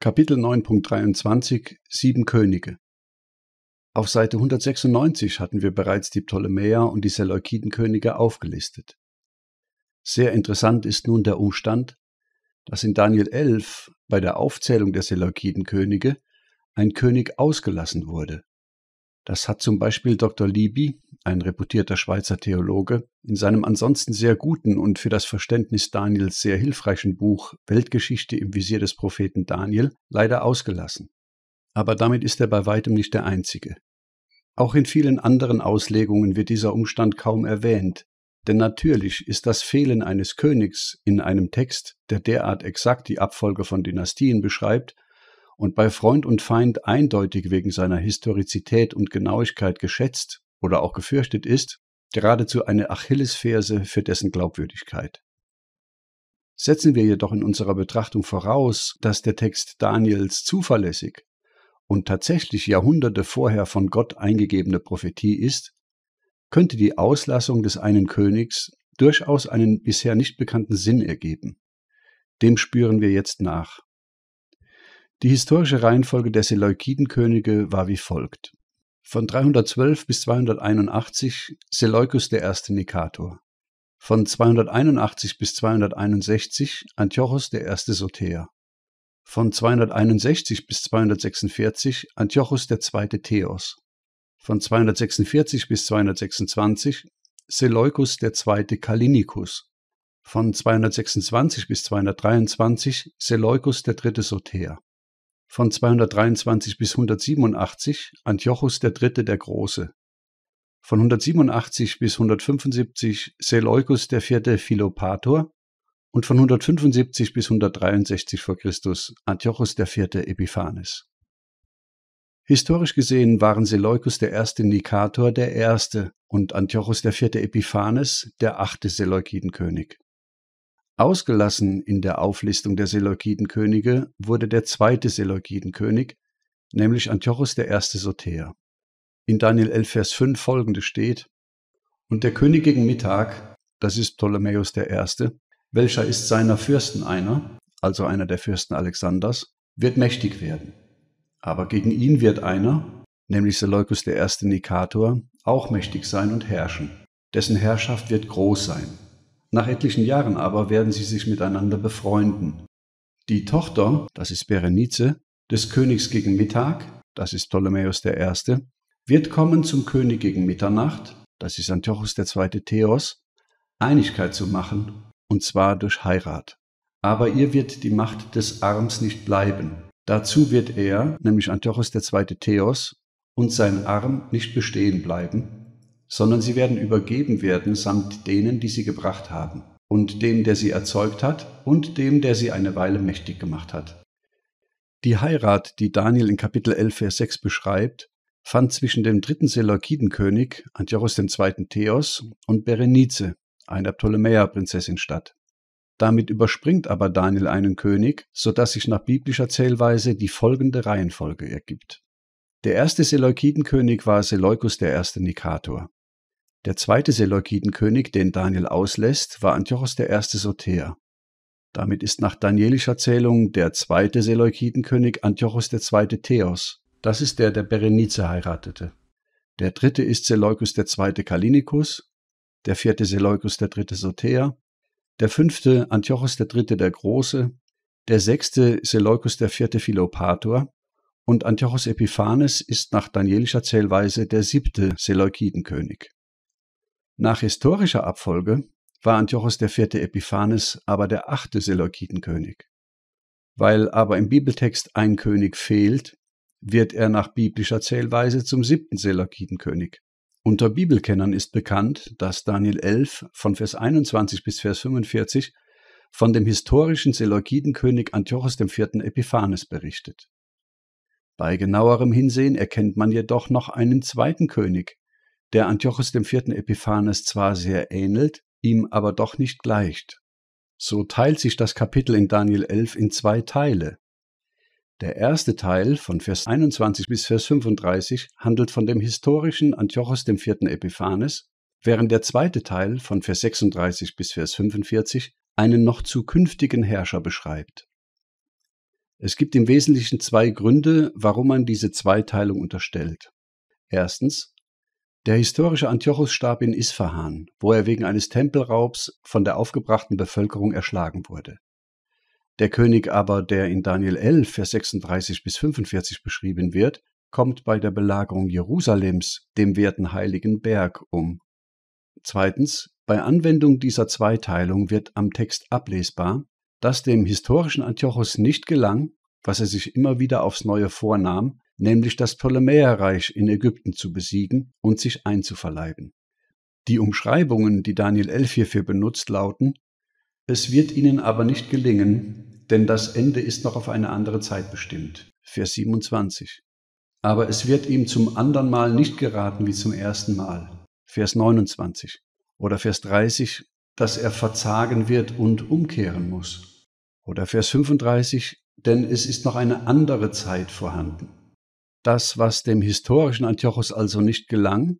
Kapitel 9.23 Sieben Könige Auf Seite 196 hatten wir bereits die Ptolemäer und die Seleukidenkönige aufgelistet. Sehr interessant ist nun der Umstand, dass in Daniel 11 bei der Aufzählung der Seleukidenkönige ein König ausgelassen wurde. Das hat zum Beispiel Dr. Libby, ein reputierter Schweizer Theologe, in seinem ansonsten sehr guten und für das Verständnis Daniels sehr hilfreichen Buch Weltgeschichte im Visier des Propheten Daniel leider ausgelassen. Aber damit ist er bei weitem nicht der einzige. Auch in vielen anderen Auslegungen wird dieser Umstand kaum erwähnt, denn natürlich ist das Fehlen eines Königs in einem Text, der derart exakt die Abfolge von Dynastien beschreibt, und bei Freund und Feind eindeutig wegen seiner Historizität und Genauigkeit geschätzt oder auch gefürchtet ist, geradezu eine Achillesferse für dessen Glaubwürdigkeit. Setzen wir jedoch in unserer Betrachtung voraus, dass der Text Daniels zuverlässig und tatsächlich Jahrhunderte vorher von Gott eingegebene Prophetie ist, könnte die Auslassung des einen Königs durchaus einen bisher nicht bekannten Sinn ergeben. Dem spüren wir jetzt nach. Die historische Reihenfolge der Seleukidenkönige war wie folgt. Von 312 bis 281 Seleukus I. Nikator. Von 281 bis 261 Antiochos I. Soter. Von 261 bis 246 Antiochos II. Theos. Von 246 bis 226 Seleukus II. Kallinicus. Von 226 bis 223 Seleukus III. Soter von 223 bis 187 Antiochus III. der Große, von 187 bis 175 Seleukus IV. Philopator und von 175 bis 163 v. Chr. Antiochus IV. Epiphanes. Historisch gesehen waren Seleukus I. Nikator der Erste und Antiochus IV. Epiphanes der achte Seleukidenkönig. Ausgelassen in der Auflistung der Seleukidenkönige wurde der zweite Seleukidenkönig, nämlich Antiochos I. Soter. In Daniel 11, Vers 5 folgende steht, Und der König gegen Mittag, das ist Ptolemäus I., welcher ist seiner Fürsten einer, also einer der Fürsten Alexanders, wird mächtig werden. Aber gegen ihn wird einer, nämlich Seleukus I. Nikator, auch mächtig sein und herrschen. Dessen Herrschaft wird groß sein nach etlichen Jahren aber werden sie sich miteinander befreunden. Die Tochter, das ist Berenice, des Königs gegen Mittag, das ist Ptolemäus I., wird kommen zum König gegen Mitternacht, das ist Antiochus II. Theos, Einigkeit zu machen, und zwar durch Heirat. Aber ihr wird die Macht des Arms nicht bleiben. Dazu wird er, nämlich Antiochus II. Theos, und sein Arm nicht bestehen bleiben, sondern sie werden übergeben werden samt denen, die sie gebracht haben, und dem, der sie erzeugt hat, und dem, der sie eine Weile mächtig gemacht hat. Die Heirat, die Daniel in Kapitel 11, Vers 6 beschreibt, fand zwischen dem dritten Seleukidenkönig Antiochus II. Theos und Berenice, einer Ptolemäerprinzessin, statt. Damit überspringt aber Daniel einen König, so dass sich nach biblischer Zählweise die folgende Reihenfolge ergibt. Der erste Seleukidenkönig war Seleukus I. Nikator. Der zweite Seleukidenkönig, den Daniel auslässt, war Antiochos I. Soter. Damit ist nach danielischer Zählung der zweite Seleukidenkönig Antiochos II. Theos. Das ist der, der Berenice heiratete. Der dritte ist Seleukus II. Kalinikus, der vierte Seleukus III. Soter, der fünfte Antiochos III. der Große, der sechste Seleukus IV. Philopator und Antiochos Epiphanes ist nach danielischer Zählweise der siebte Seleukidenkönig. Nach historischer Abfolge war Antiochos IV. Epiphanes aber der achte Seleukidenkönig. Weil aber im Bibeltext ein König fehlt, wird er nach biblischer Zählweise zum siebten Seleukidenkönig. Unter Bibelkennern ist bekannt, dass Daniel 11 von Vers 21 bis Vers 45 von dem historischen Seleukidenkönig Antiochos IV. Epiphanes berichtet. Bei genauerem Hinsehen erkennt man jedoch noch einen zweiten König, der Antiochus dem vierten Epiphanes zwar sehr ähnelt, ihm aber doch nicht gleicht. So teilt sich das Kapitel in Daniel 11 in zwei Teile. Der erste Teil von Vers 21 bis Vers 35 handelt von dem historischen Antiochus dem vierten Epiphanes, während der zweite Teil von Vers 36 bis Vers 45 einen noch zukünftigen Herrscher beschreibt. Es gibt im Wesentlichen zwei Gründe, warum man diese Zweiteilung unterstellt. Erstens, der historische Antiochos starb in Isfahan, wo er wegen eines Tempelraubs von der aufgebrachten Bevölkerung erschlagen wurde. Der König aber, der in Daniel 11, Vers 36 bis 45 beschrieben wird, kommt bei der Belagerung Jerusalems dem werten heiligen Berg um. Zweitens, bei Anwendung dieser Zweiteilung wird am Text ablesbar, dass dem historischen Antiochos nicht gelang, was er sich immer wieder aufs Neue vornahm, nämlich das Ptolemäerreich in Ägypten zu besiegen und sich einzuverleiben. Die Umschreibungen, die Daniel 11 hierfür benutzt, lauten, es wird ihnen aber nicht gelingen, denn das Ende ist noch auf eine andere Zeit bestimmt. Vers 27. Aber es wird ihm zum anderen Mal nicht geraten wie zum ersten Mal. Vers 29. Oder Vers 30, dass er verzagen wird und umkehren muss. Oder Vers 35, denn es ist noch eine andere Zeit vorhanden. Das, was dem historischen Antiochos also nicht gelang,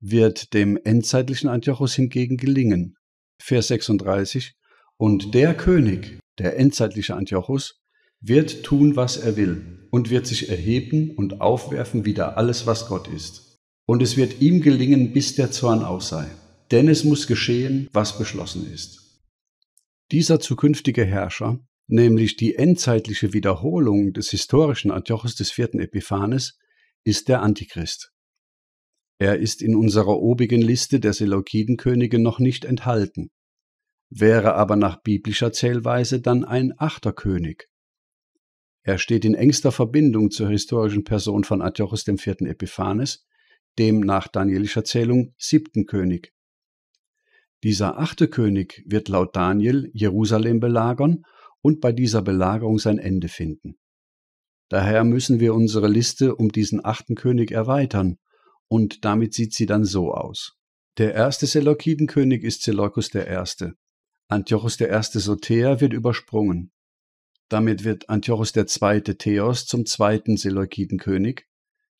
wird dem endzeitlichen Antiochos hingegen gelingen. Vers 36. Und der König, der endzeitliche Antiochos, wird tun, was er will und wird sich erheben und aufwerfen wieder alles, was Gott ist. Und es wird ihm gelingen, bis der Zorn aus sei. Denn es muss geschehen, was beschlossen ist. Dieser zukünftige Herrscher nämlich die endzeitliche Wiederholung des historischen Antiochos des vierten Epiphanes, ist der Antichrist. Er ist in unserer obigen Liste der Seleukidenkönige noch nicht enthalten, wäre aber nach biblischer Zählweise dann ein achter König. Er steht in engster Verbindung zur historischen Person von Antiochos dem vierten Epiphanes, dem nach danielischer Zählung siebten König. Dieser achte König wird laut Daniel Jerusalem belagern und bei dieser Belagerung sein Ende finden. Daher müssen wir unsere Liste um diesen achten König erweitern, und damit sieht sie dann so aus. Der erste Seleukidenkönig ist Seleukos I. Antiochus I. Soter wird übersprungen. Damit wird Antiochus II. Theos zum zweiten Seleukidenkönig,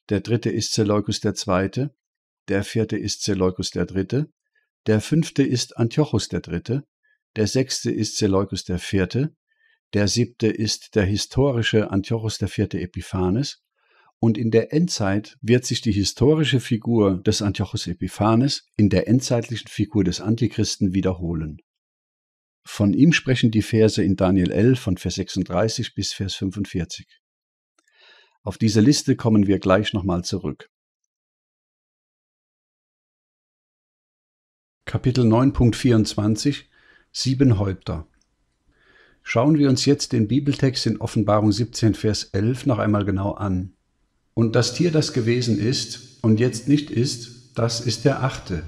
der dritte ist Seleukos II., der vierte ist Seleukos III., der fünfte ist Antiochus III., der sechste ist Seleukos IV., der siebte ist der historische Antiochus IV. Epiphanes. Und in der Endzeit wird sich die historische Figur des Antiochus Epiphanes in der endzeitlichen Figur des Antichristen wiederholen. Von ihm sprechen die Verse in Daniel 11 von Vers 36 bis Vers 45. Auf diese Liste kommen wir gleich nochmal zurück. Kapitel 9.24 Sieben Häupter Schauen wir uns jetzt den Bibeltext in Offenbarung 17, Vers 11 noch einmal genau an. Und das Tier, das gewesen ist und jetzt nicht ist, das ist der achte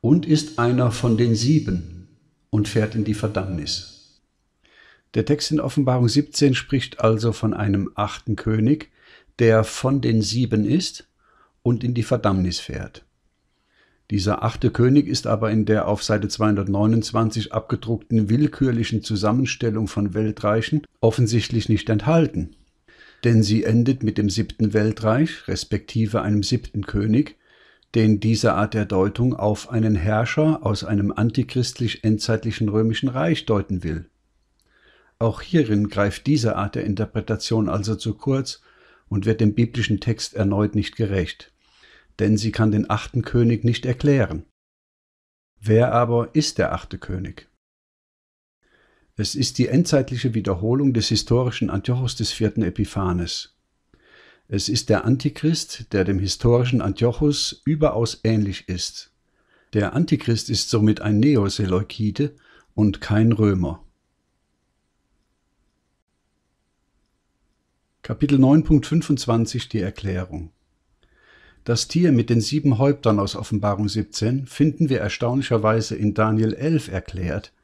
und ist einer von den sieben und fährt in die Verdammnis. Der Text in Offenbarung 17 spricht also von einem achten König, der von den sieben ist und in die Verdammnis fährt. Dieser achte König ist aber in der auf Seite 229 abgedruckten willkürlichen Zusammenstellung von Weltreichen offensichtlich nicht enthalten, denn sie endet mit dem siebten Weltreich respektive einem siebten König, den diese Art der Deutung auf einen Herrscher aus einem antichristlich-endzeitlichen römischen Reich deuten will. Auch hierin greift diese Art der Interpretation also zu kurz und wird dem biblischen Text erneut nicht gerecht denn sie kann den achten König nicht erklären. Wer aber ist der achte König? Es ist die endzeitliche Wiederholung des historischen Antiochos des vierten Epiphanes. Es ist der Antichrist, der dem historischen Antiochos überaus ähnlich ist. Der Antichrist ist somit ein Neoseleukide und kein Römer. Kapitel 9.25 Die Erklärung das Tier mit den sieben Häuptern aus Offenbarung 17 finden wir erstaunlicherweise in Daniel 11 erklärt,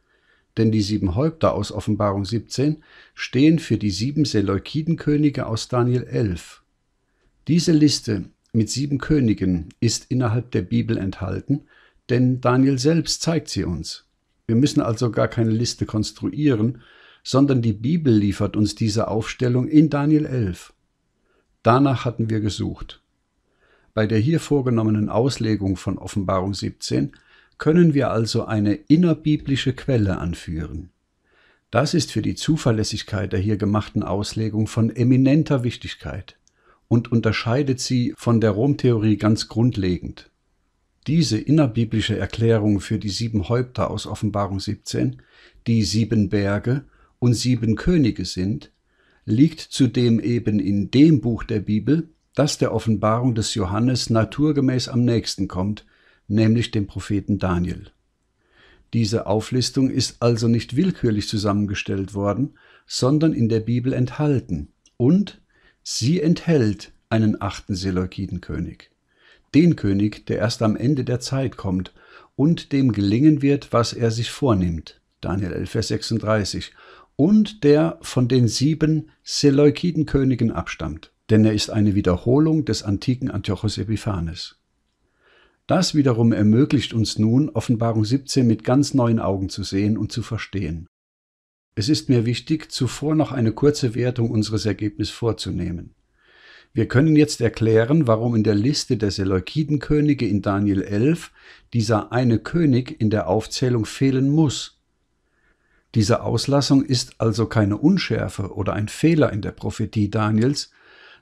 denn die sieben Häupter aus Offenbarung 17 stehen für die sieben Seleukidenkönige aus Daniel 11. Diese Liste mit sieben Königen ist innerhalb der Bibel enthalten, denn Daniel selbst zeigt sie uns. Wir müssen also gar keine Liste konstruieren, sondern die Bibel liefert uns diese Aufstellung in Daniel 11. Danach hatten wir gesucht. Bei der hier vorgenommenen Auslegung von Offenbarung 17 können wir also eine innerbiblische Quelle anführen. Das ist für die Zuverlässigkeit der hier gemachten Auslegung von eminenter Wichtigkeit und unterscheidet sie von der Romtheorie ganz grundlegend. Diese innerbiblische Erklärung für die sieben Häupter aus Offenbarung 17, die sieben Berge und sieben Könige sind, liegt zudem eben in dem Buch der Bibel, das der Offenbarung des Johannes naturgemäß am nächsten kommt, nämlich dem Propheten Daniel. Diese Auflistung ist also nicht willkürlich zusammengestellt worden, sondern in der Bibel enthalten und sie enthält einen achten Seleukidenkönig, den König, der erst am Ende der Zeit kommt und dem gelingen wird, was er sich vornimmt. Daniel 11, Vers 36 und der von den sieben Seleukidenkönigen abstammt denn er ist eine Wiederholung des antiken Antiochos Epiphanes. Das wiederum ermöglicht uns nun, Offenbarung 17 mit ganz neuen Augen zu sehen und zu verstehen. Es ist mir wichtig, zuvor noch eine kurze Wertung unseres Ergebnisses vorzunehmen. Wir können jetzt erklären, warum in der Liste der Seleukidenkönige in Daniel 11 dieser eine König in der Aufzählung fehlen muss. Diese Auslassung ist also keine Unschärfe oder ein Fehler in der Prophetie Daniels,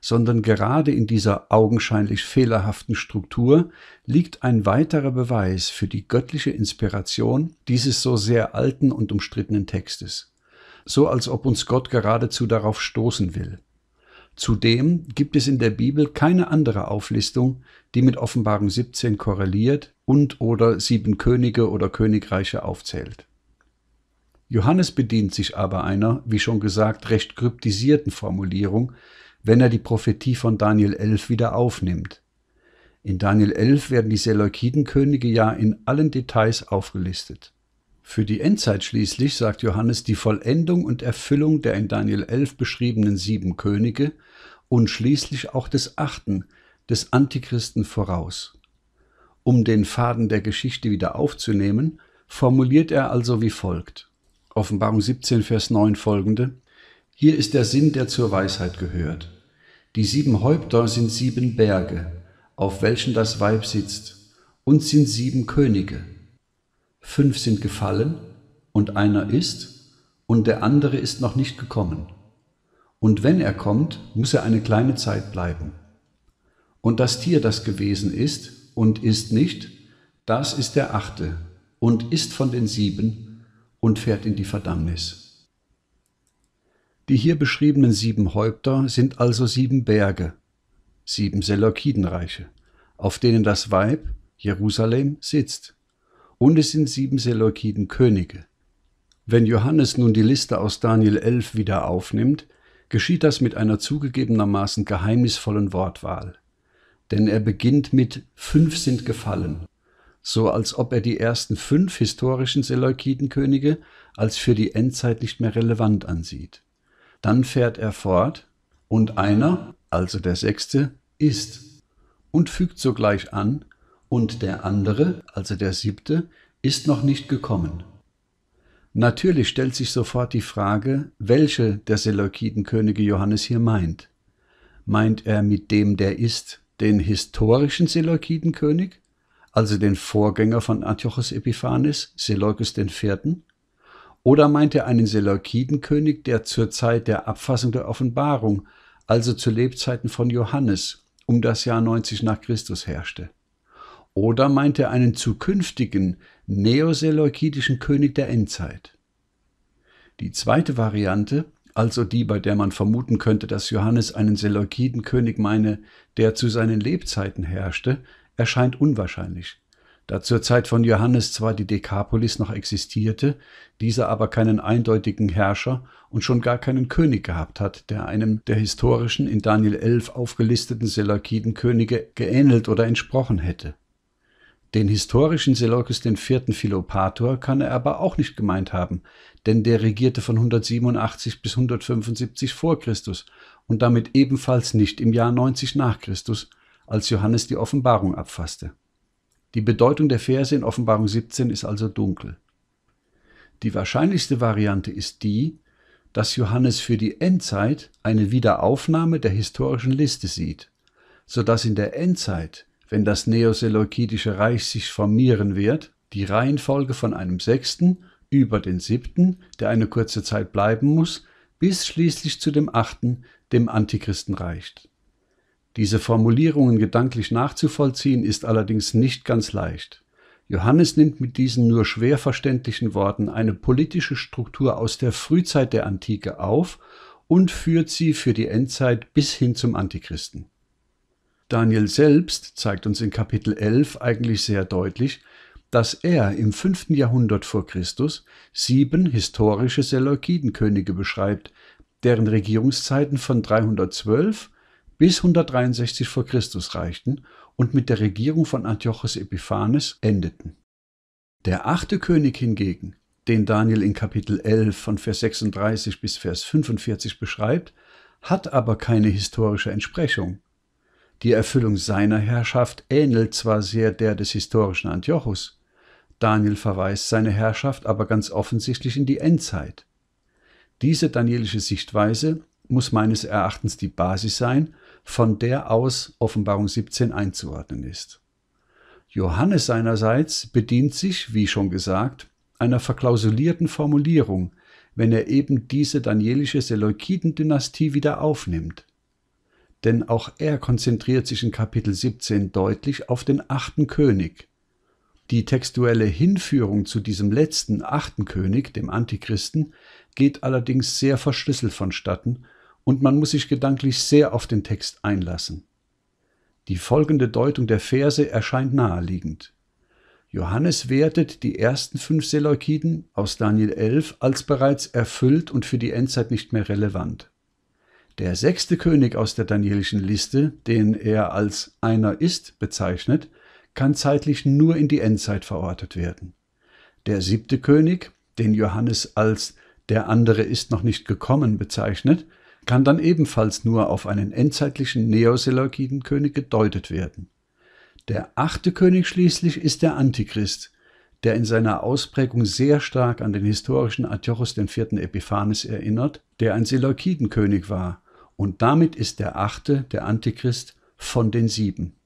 sondern gerade in dieser augenscheinlich fehlerhaften Struktur liegt ein weiterer Beweis für die göttliche Inspiration dieses so sehr alten und umstrittenen Textes. So als ob uns Gott geradezu darauf stoßen will. Zudem gibt es in der Bibel keine andere Auflistung, die mit Offenbarung 17 korreliert und oder sieben Könige oder Königreiche aufzählt. Johannes bedient sich aber einer, wie schon gesagt, recht kryptisierten Formulierung, wenn er die Prophetie von Daniel 11 wieder aufnimmt. In Daniel 11 werden die Seleukidenkönige ja in allen Details aufgelistet. Für die Endzeit schließlich sagt Johannes die Vollendung und Erfüllung der in Daniel 11 beschriebenen sieben Könige und schließlich auch des achten, des Antichristen voraus. Um den Faden der Geschichte wieder aufzunehmen, formuliert er also wie folgt. Offenbarung 17, Vers 9 folgende. Hier ist der Sinn, der zur Weisheit gehört. Die sieben Häupter sind sieben Berge, auf welchen das Weib sitzt, und sind sieben Könige. Fünf sind gefallen, und einer ist, und der andere ist noch nicht gekommen. Und wenn er kommt, muss er eine kleine Zeit bleiben. Und das Tier, das gewesen ist und ist nicht, das ist der achte und ist von den sieben und fährt in die Verdammnis. Die hier beschriebenen sieben Häupter sind also sieben Berge, sieben Seleukidenreiche, auf denen das Weib, Jerusalem, sitzt. Und es sind sieben Seleukidenkönige. Wenn Johannes nun die Liste aus Daniel 11 wieder aufnimmt, geschieht das mit einer zugegebenermaßen geheimnisvollen Wortwahl. Denn er beginnt mit fünf sind gefallen, so als ob er die ersten fünf historischen Seleukidenkönige als für die Endzeit nicht mehr relevant ansieht. Dann fährt er fort, und einer, also der sechste, ist, und fügt sogleich an, und der andere, also der siebte, ist noch nicht gekommen. Natürlich stellt sich sofort die Frage, welche der Seleukidenkönige Johannes hier meint. Meint er mit dem, der ist, den historischen Seleukidenkönig, also den Vorgänger von Antiochus Epiphanes, Seleukus IV.? Oder meint er einen Seleukidenkönig, der zur Zeit der Abfassung der Offenbarung, also zu Lebzeiten von Johannes, um das Jahr 90 nach Christus herrschte? Oder meint er einen zukünftigen neoseleukidischen König der Endzeit? Die zweite Variante, also die, bei der man vermuten könnte, dass Johannes einen Seleukidenkönig meine, der zu seinen Lebzeiten herrschte, erscheint unwahrscheinlich. Da zur Zeit von Johannes zwar die Dekapolis noch existierte, dieser aber keinen eindeutigen Herrscher und schon gar keinen König gehabt hat, der einem der historischen in Daniel 11 aufgelisteten Seleukidenkönige geähnelt oder entsprochen hätte. Den historischen Seleukos IV. Philopator kann er aber auch nicht gemeint haben, denn der regierte von 187 bis 175 vor Christus und damit ebenfalls nicht im Jahr 90 nach Christus, als Johannes die Offenbarung abfasste. Die Bedeutung der Verse in Offenbarung 17 ist also dunkel. Die wahrscheinlichste Variante ist die, dass Johannes für die Endzeit eine Wiederaufnahme der historischen Liste sieht, so dass in der Endzeit, wenn das neoseleukidische Reich sich formieren wird, die Reihenfolge von einem sechsten über den siebten, der eine kurze Zeit bleiben muss, bis schließlich zu dem achten, dem Antichristen reicht diese Formulierungen gedanklich nachzuvollziehen ist allerdings nicht ganz leicht. Johannes nimmt mit diesen nur schwer verständlichen Worten eine politische Struktur aus der Frühzeit der Antike auf und führt sie für die Endzeit bis hin zum Antichristen. Daniel selbst zeigt uns in Kapitel 11 eigentlich sehr deutlich, dass er im 5. Jahrhundert vor Christus sieben historische Seleukidenkönige beschreibt, deren Regierungszeiten von 312 bis 163 v. Chr. reichten und mit der Regierung von Antiochus Epiphanes endeten. Der achte König hingegen, den Daniel in Kapitel 11 von Vers 36 bis Vers 45 beschreibt, hat aber keine historische Entsprechung. Die Erfüllung seiner Herrschaft ähnelt zwar sehr der des historischen Antiochus, Daniel verweist seine Herrschaft aber ganz offensichtlich in die Endzeit. Diese danielische Sichtweise muss meines Erachtens die Basis sein, von der aus Offenbarung 17 einzuordnen ist. Johannes seinerseits bedient sich, wie schon gesagt, einer verklausulierten Formulierung, wenn er eben diese danielische Seleukidendynastie wieder aufnimmt. Denn auch er konzentriert sich in Kapitel 17 deutlich auf den achten König. Die textuelle Hinführung zu diesem letzten achten König, dem Antichristen, geht allerdings sehr verschlüsselt vonstatten und man muss sich gedanklich sehr auf den Text einlassen. Die folgende Deutung der Verse erscheint naheliegend. Johannes wertet die ersten fünf Seleukiden aus Daniel 11 als bereits erfüllt und für die Endzeit nicht mehr relevant. Der sechste König aus der danielischen Liste, den er als einer ist bezeichnet, kann zeitlich nur in die Endzeit verortet werden. Der siebte König, den Johannes als der andere ist noch nicht gekommen bezeichnet, kann dann ebenfalls nur auf einen endzeitlichen neoseleukiden gedeutet werden. Der achte König schließlich ist der Antichrist, der in seiner Ausprägung sehr stark an den historischen Antiochos IV. Epiphanes erinnert, der ein Seleukidenkönig war, und damit ist der achte der Antichrist von den sieben.